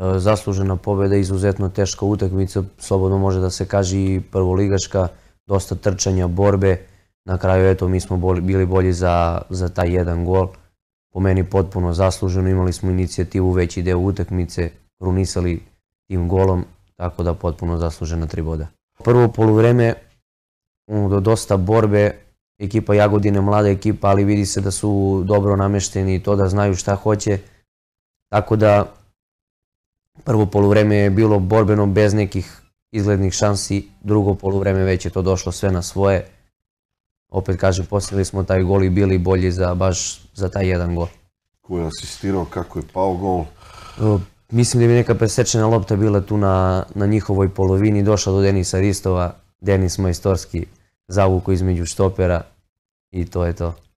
E, zaslužena pobjeda, izuzetno teška utakmica, slobodno može da se kaže i prvoligaška, dosta trčanja, borbe, na kraju eto mi smo bili bolji za, za taj jedan gol, po meni potpuno zasluženo, imali smo inicijativu veći deo utakmice, krunisali tim golom, tako da potpuno zaslužena tri boda. Prvo polovreme, do dosta borbe, ekipa Jagodine, mlada ekipa, ali vidi se da su dobro namešteni i to da znaju šta hoće, tako da Prvo polovreme je bilo borbeno bez nekih izglednih šansi, drugo polovreme već je to došlo sve na svoje. Opet kažem, postavili smo taj gol i bili bolji za baš za taj jedan gol. Ko je asistirao, kako je pao gol? mislim da bi neka presečena lopta bila tu na, na njihovoj polovini, došla do Denisa Ristova, Denis Majstorski zavuku između štopera i to je to.